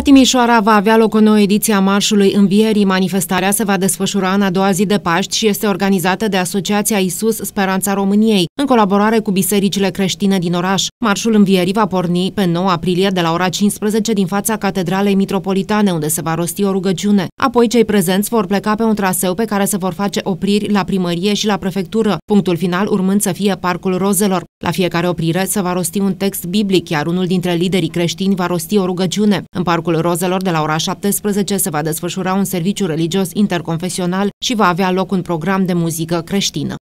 la Timișoara va avea loc o nouă ediție a Marșului Învierii. Manifestarea se va desfășura în a doua zi de Paști și este organizată de Asociația Isus Speranța României, în colaborare cu bisericile creștine din oraș. Marșul Învierii va porni pe 9 aprilie de la ora 15 din fața Catedralei Mitropolitane, unde se va rosti o rugăciune. Apoi, cei prezenți vor pleca pe un traseu pe care se vor face opriri la primărie și la prefectură, punctul final urmând să fie Parcul Rozelor. La fiecare oprire se va rosti un text biblic, iar unul dintre liderii creștini va rosti o rugăciune. În Parcul Rozelor, de la ora 17, se va desfășura un serviciu religios interconfesional și va avea loc un program de muzică creștină.